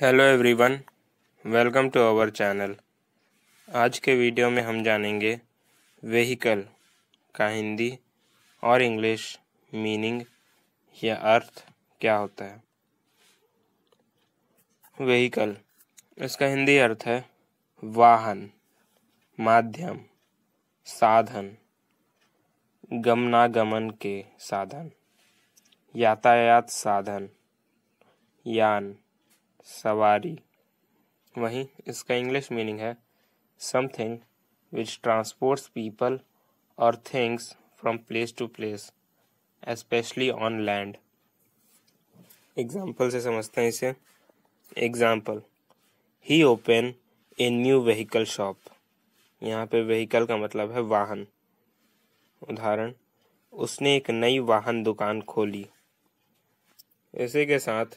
hello everyone welcome to our channel आज के video में हम जानेंगे व्हीकल का हिंदी और इंग्लिश मीनिंग या अर्थ क्या होता है व्हीकल इसका हिंदी अर्थ है वाहन माध्यम साधन गमनागमन के साधन यातायात साधन यान सवारी वहीं इसका इंग्लिश मीनिंग है समथिंग विच ट्रांसपोर्ट्स पीपल और things from place to place especially on land example से समझते हैं इसे एग्जाम्पल ही open a new vehicle shop यहाँ पे व्हीकल का मतलब है वाहन उदाहरण उसने एक नई वाहन दुकान खोली इसी के साथ